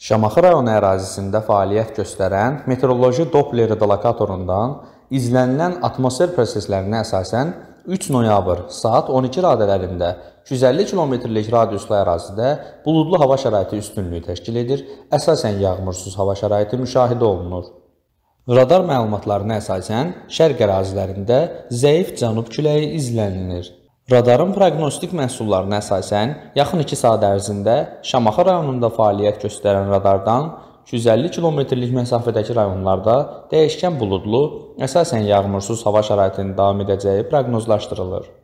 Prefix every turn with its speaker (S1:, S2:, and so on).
S1: Şamaxı rayonu ərazisində fəaliyyət göstərən meteoroloji Doppler relokatorundan izlənilən atmosfer proseslərinə əsasən 3 noyabr saat 12 radələrində 150 kilometrlik radiuslu ərazidə buludlu hava şəraiti üstünlüyü təşkil edir, əsasən yağmursuz hava şəraiti müşahidə olunur. Radar məlumatlarına əsasən şərq ərazilərində zəif cənub küləyi izlənilir. Radarın proqnostik məhsullarına əsasən, yaxın 2 saat ərzində Şamaxı rayonunda fəaliyyət göstərən radardan 250 kilometrlik məsafədəki rayonlarda dəyişkən buludlu, əsasən yağmursuz hava şəraitinin davam edəcəyi proqnozlaşdırılır.